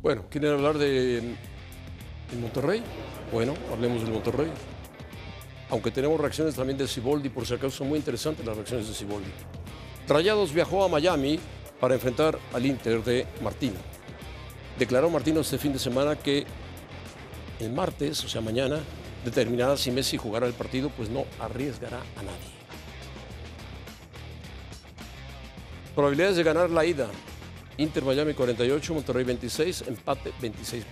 Bueno, ¿quieren hablar de, Monterrey? Bueno, hablemos del Monterrey. Aunque tenemos reacciones también de Ciboldi, por si acaso son muy interesantes las reacciones de Ciboldi. Rayados viajó a Miami para enfrentar al Inter de Martino. Declaró Martino este fin de semana que el martes, o sea mañana, determinada si Messi jugará el partido, pues no arriesgará a nadie. Probabilidades de ganar la ida, Inter Miami 48, Monterrey 26, empate 26%.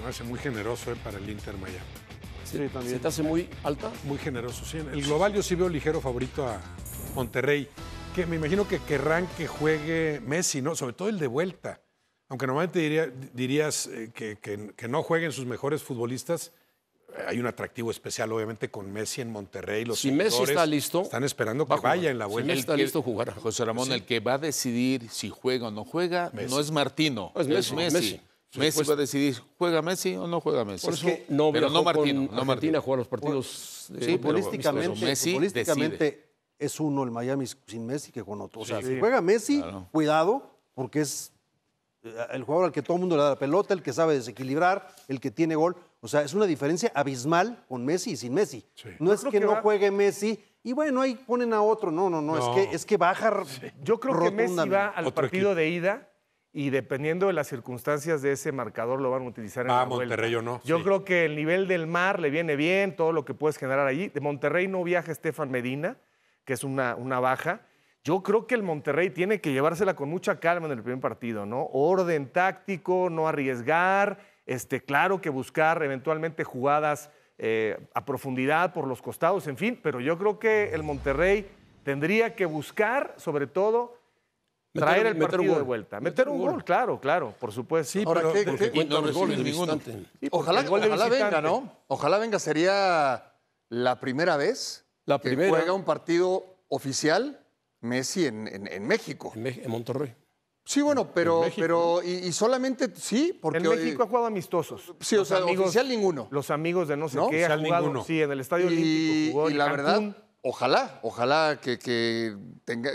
Me hace muy generoso eh, para el Inter Miami. también. ¿Se te hace muy alta? Muy generoso, sí. El global yo sí veo ligero favorito a Monterrey, que me imagino que querrán que juegue Messi, ¿no? Sobre todo el de vuelta. Aunque normalmente dirías eh, que no jueguen sus mejores futbolistas, hay un atractivo especial, obviamente, con Messi en Monterrey. Los si Messi está listo, están esperando que vaya en la vuelta. Si Messi está listo, jugar José Ramón, el que va a decidir si juega o no juega no es Martino, no es Messi. Messi. Messi. Messi va a decidir, ¿juega Messi o no juega Messi? pero no Martino, no Martina juega los partidos. sí, políticamente, políticamente es uno el Miami sin Messi que con otro. O sea, si juega Messi, cuidado, porque es eh, el jugador al que todo el mundo le da la pelota, el que sabe desequilibrar, el que tiene gol. O sea, es una diferencia abismal con Messi y sin Messi. No es que, no juegue Messi y bueno, ahí ponen a otro. No, no, no, es que, es que baja. Yo creo que Messi va al partido de ida y dependiendo de las circunstancias de ese marcador lo van a utilizar en ah, el. Monterrey o no. Yo creo que el nivel del mar le viene bien, todo lo que puedes generar allí. De Monterrey no viaja Estefan Medina, que es una, una baja. Yo creo que el Monterrey tiene que llevársela con mucha calma en el primer partido, ¿no? Orden táctico, no arriesgar, este, claro que buscar eventualmente jugadas eh, a profundidad por los costados, en fin, pero yo creo que el Monterrey tendría que buscar, sobre todo, traer el partido de vuelta. Meter, un, gol. claro, claro, por supuesto. Sí, pero, ¿qué, no ojalá, venga, ¿no? Ojalá venga, sería la primera vez la primera. que juega un partido oficial Messi en, en, en México. En, Monterrey. Sí, bueno, pero, pero y, y, solamente sí, porque en México ha jugado amistosos. Sí, o sea, amigos, oficial ninguno. Los amigos de no sé qué ha jugado, ninguno. sí, en el Estadio Olímpico jugó y la verdad, ojalá, ojalá que, que tenga,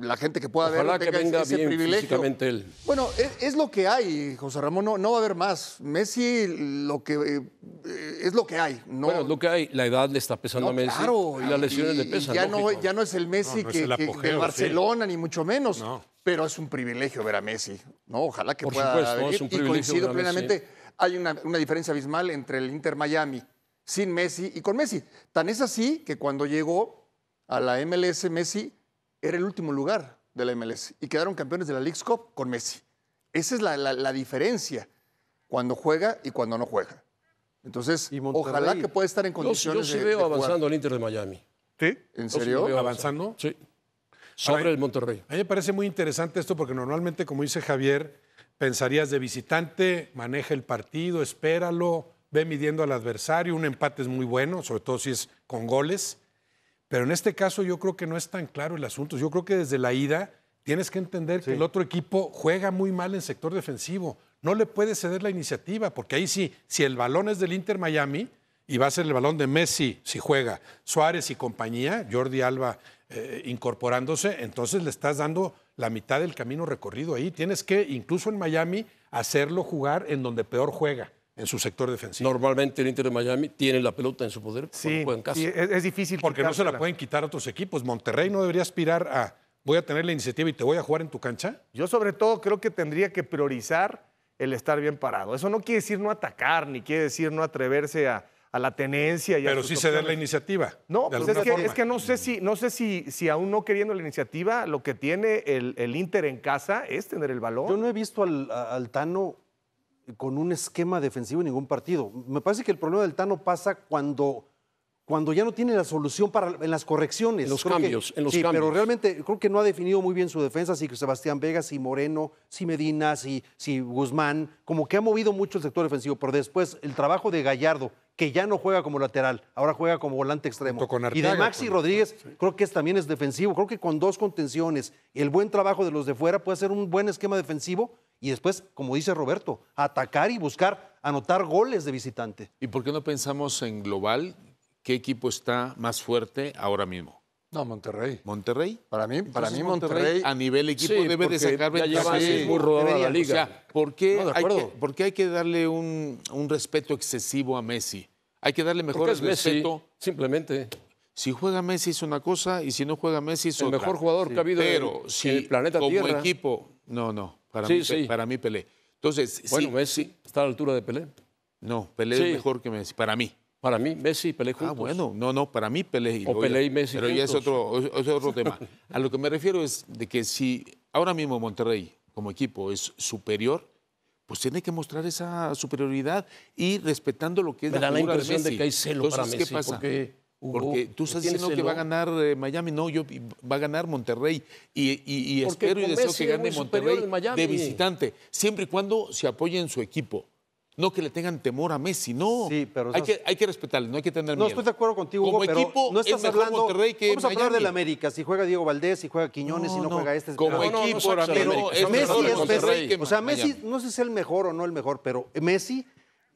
la gente que pueda ver que venga ese privilegio. Él. Bueno, e, es, lo que hay, José Ramón, no, va a haber más. Messi lo que eh, eh, es lo que hay. No... lo que hay, la edad le está pesando a Messi claro, y las lesiones le pesan. Ya no, ya no es el Messi que, de Barcelona, ni mucho menos. Pero es un privilegio ver a Messi. No, ojalá que Por pueda supuesto, Es un privilegio y coincido plenamente. Hay una, una diferencia abismal entre el Inter Miami sin Messi y con Messi. Tan es así que cuando llegó a la MLS Messi era el último lugar de la MLS y quedaron campeones de la League's Cup con Messi. Esa es la, diferencia cuando juega y cuando no juega. Entonces, ojalá que pueda estar en condiciones yo, yo sí veo avanzando el Inter de Miami. ¿Sí? ¿En serio? ¿Avanzando? Sí. Sobre el Monterrey. A mí me parece muy interesante esto porque normalmente, como dice Javier, pensarías de visitante, maneja el partido, espéralo, ve midiendo al adversario, un empate es muy bueno, sobre todo si es con goles. Pero en este caso yo creo que no es tan claro el asunto. Yo creo que desde la ida tienes que entender que el otro equipo juega muy mal en sector defensivo. No le puede ceder la iniciativa, porque ahí sí, si el balón es del Inter Miami y va a ser el balón de Messi si juega Suárez y compañía, Jordi Alba eh, incorporándose, entonces le estás dando la mitad del camino recorrido ahí. Tienes que, incluso en Miami, hacerlo jugar en donde peor juega en su sector defensivo. Normalmente el Inter de Miami tiene la pelota en su poder sí, en casa. Es, difícil. Porque no se la pueden quitar a otros equipos. Monterrey no debería aspirar a voy a tener la iniciativa y te voy a jugar en tu cancha. Yo sobre todo creo que tendría que priorizar el estar bien parado. Eso no quiere decir no atacar, ni quiere decir no atreverse a, la tenencia. Y Pero sí se la iniciativa. No, pues es, que, no sé, si, no sé si, si aún no queriendo la iniciativa, lo que tiene el, Inter en casa es tener el balón. Yo no he visto al Tano con un esquema defensivo en ningún partido. Me parece que el problema del Tano pasa cuando, cuando ya no tiene la solución para, en las correcciones. En los cambios, sí, Pero realmente creo que no ha definido muy bien su defensa, que Sebastián Vega, si Moreno, si Medina, si, si Guzmán, como que ha movido mucho el sector defensivo, pero después el trabajo de Gallardo, que ya no juega como lateral, ahora juega como volante extremo. y de Maxi Rodríguez, creo que también es defensivo. Creo que con dos contenciones, el buen trabajo de los de fuera puede ser un buen esquema defensivo y después, como dice Roberto, atacar y buscar anotar goles de visitante. ¿Y por qué no pensamos en global qué equipo está más fuerte ahora mismo? No, Monterrey. ¿Monterrey? Para mí, para mí Monterrey, a nivel equipo debe de sacar ya lleva la liga. ¿por qué, hay que, darle un, respeto excesivo a Messi? Hay que darle mejor respeto. simplemente. Si juega Messi es una cosa y si no juega Messi es el El mejor jugador que ha habido en, si el planeta como equipo, no, no. Para, mí, Pelé. Entonces, bueno, Messi está a la altura de Pelé. No, Pelé es mejor que Messi, para mí. Para mí, Messi y Pelé ah, juntos. Ah, bueno, no, no, para mí Pelé y, o Pelé y Messi Pero ya es otro, tema. A lo que me refiero es de que si ahora mismo Monterrey como equipo es superior, pues tiene que mostrar esa superioridad y respetando lo que es Me la da la impresión de, que hay celo para Messi, ¿qué pasa? porque tú estás diciendo que va a ganar eh, Miami, no, yo va a ganar Monterrey y, espero y deseo que gane Monterrey de visitante, siempre y cuando se apoye en su equipo. No que le tengan temor a Messi, no. hay, que, respetarle, no hay que tener miedo. No estoy de acuerdo contigo, Hugo, como equipo no estás hablando. Monterrey que vamos a hablar del América. Si juega Diego Valdés, si juega Quiñones, si no, juega este. Como no, equipo, pero, es Messi es O sea, Messi no sé si es el mejor o no el mejor, pero Messi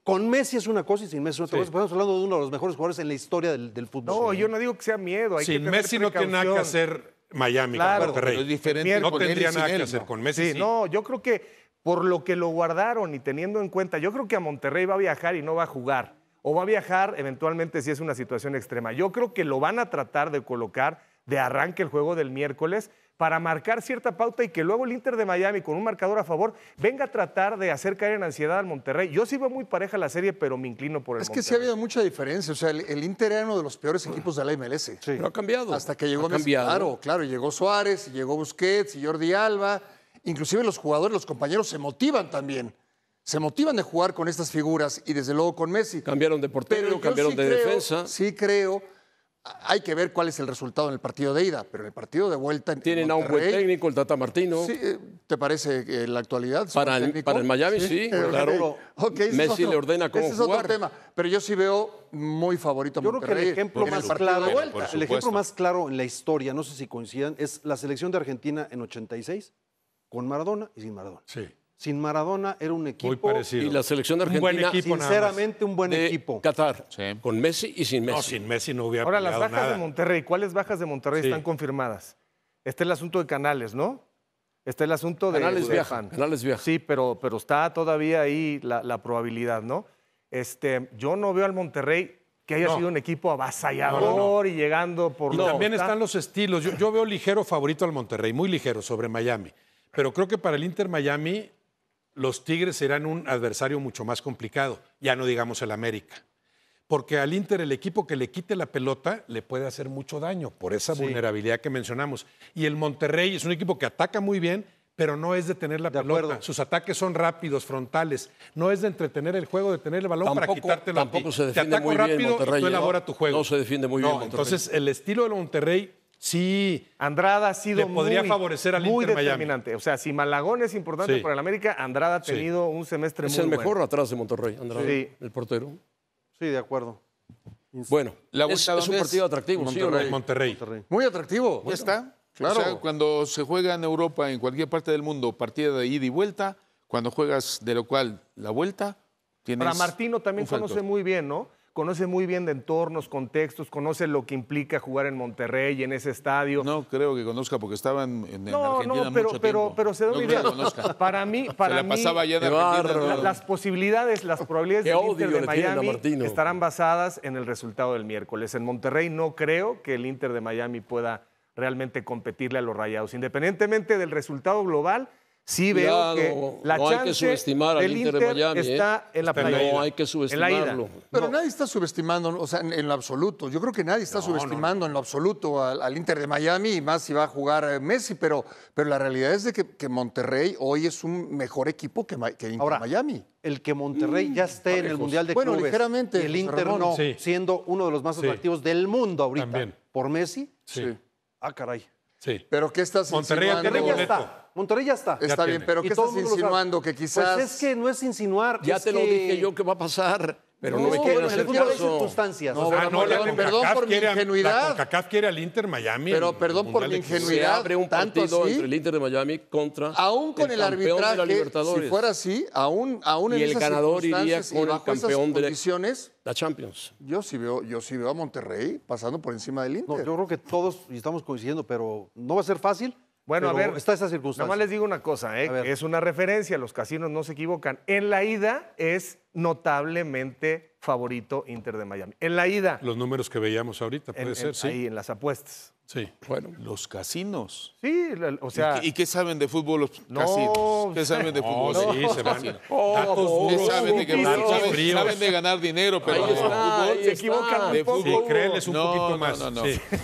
con Messi es una cosa y sin Messi es otra cosa. Estamos hablando de uno de los mejores jugadores en la historia del, fútbol. No, yo no digo que sea miedo. sin que Messi no tiene nada que hacer Miami con Monterrey. no tendría nada que hacer con Messi. no, yo creo que por lo que lo guardaron y teniendo en cuenta, yo creo que a Monterrey va a viajar y no va a jugar. O va a viajar eventualmente si es una situación extrema. Yo creo que lo van a tratar de colocar de arranque el juego del miércoles para marcar cierta pauta y que luego el Inter de Miami, con un marcador a favor, venga a tratar de hacer caer en ansiedad al Monterrey. Yo sí veo muy pareja la serie, pero me inclino por el Es que sí ha habido mucha diferencia. O sea, el, Inter era uno de los peores equipos de la MLS. Sí. Pero ha cambiado. Hasta que llegó... Messi. Claro, claro. Llegó Suárez, llegó Busquets, y Jordi Alba. Inclusive los jugadores, los compañeros se motivan también se motivan de jugar con estas figuras y desde luego con Messi. Cambiaron de portero, cambiaron de defensa. Sí creo hay que ver cuál es el resultado en el partido de ida, pero en el partido de vuelta. Tienen a un buen técnico, el Tata Martino. ¿Sí? Eh, ¿Te parece en eh, la actualidad? Para el, Miami, sí, eh, Messi le ordena cómo es otro tema, pero yo sí veo muy favorito a Yo creo que el ejemplo, más claro, el ejemplo más claro en la historia, no sé si coincidan, es la selección de Argentina en 86, con Maradona y sin Maradona. Sí sin Maradona era un equipo. Muy parecido. Y la selección argentina, un sinceramente, un buen equipo. Qatar, con Messi y sin Messi. sin Messi no hubiera Ahora, las bajas de Monterrey, ¿cuáles bajas de Monterrey están confirmadas? Está el asunto de Canales, ¿no? Está el asunto de. Canales viajan. Canales viajan. Sí, pero, pero está todavía ahí la, probabilidad, ¿no? Este, yo no veo al Monterrey que haya sido un equipo avasallador y llegando por. Y también están los estilos. yo veo ligero favorito al Monterrey, muy ligero sobre Miami. Pero creo que para el Inter Miami los Tigres serán un adversario mucho más complicado, ya no digamos el América. Porque al Inter el equipo que le quite la pelota le puede hacer mucho daño por esa vulnerabilidad que mencionamos. Y el Monterrey es un equipo que ataca muy bien, pero no es de tener la pelota. Sus ataques son rápidos, frontales. No es de entretener el juego, de tener el balón para quitártelo. Tampoco a se defiende muy rápido Monterrey, ¿eh? elabora tu juego. No se defiende muy bien Entonces, el estilo del Monterrey Sí. Andrada ha sido podría muy, favorecer al muy determinante. O sea, si Malagón es importante para el América, Andrada ha tenido un semestre muy bueno. Es el mejor atrás de Monterrey, Andrada, el portero. Sí, de acuerdo. Bueno, es, un partido atractivo, Monterrey. Monterrey. Muy atractivo. está. Claro. O sea, cuando se juega en Europa, en cualquier parte del mundo, partida de ida y vuelta, cuando juegas de lo cual la vuelta, tienes. Para Martino también conoce muy bien, ¿no? conoce muy bien de entornos, contextos, conoce lo que implica jugar en Monterrey, en ese estadio. No creo que conozca porque estaba en, en no, no, pero, pero se da una idea. Para mí, para mí, las posibilidades, las probabilidades del Inter de Miami estarán basadas en el resultado del miércoles. En Monterrey no creo que el Inter de Miami pueda realmente competirle a los Rayados, independientemente del resultado global sí veo que la no hay que subestimar al Inter, de Miami, ¿eh? está en la playa. No hay que subestimarlo. Pero nadie está subestimando, o sea, en, lo absoluto. Yo creo que nadie está subestimando en lo absoluto al, Inter de Miami y más si va a jugar eh, Messi, pero, pero la realidad es de que, Monterrey hoy es un mejor equipo que, Inter Ahora, Miami. El que Monterrey ya esté en el Mundial de bueno, ligeramente, el Inter no, siendo uno de los más atractivos del mundo ahorita También. por Messi. Sí. Ah, caray. Sí. Pero ¿qué estás Monterrey Monterrey Monterrey ya está. Está bien, pero ¿qué estás insinuando? Que quizás. Pues es que no es insinuar. Ya te lo dije yo que va a pasar. Pero no, me quieren hacer caso. circunstancias. No, ah, no, perdón, por mi ingenuidad. quiere al Inter Miami. Pero perdón por mi ingenuidad. Se abre un partido entre el Inter de Miami contra Aún con el, arbitraje, de la si fuera así, aún, aún en y el ganador iría con el campeón de la Champions. Yo sí veo, yo veo a Monterrey pasando por encima del Inter. yo creo que todos estamos coincidiendo, pero no va a ser fácil bueno, a ver, está esa circunstancia. Nada más les digo una cosa, ¿eh? es una referencia, los casinos no se equivocan. En la ida es notablemente favorito Inter de Miami. En la ida. Los números que veíamos ahorita, puede ser, sí. Ahí en las apuestas. Sí. Bueno. Los casinos. Sí, o sea. ¿Y, qué saben de fútbol los casinos? Oh, oh, ¿Qué saben de fútbol? sí, se van. ¿Qué Saben de, saben de, ganar dinero, pero ahí se equivocan. De fútbol. un poquito más. No, no, no.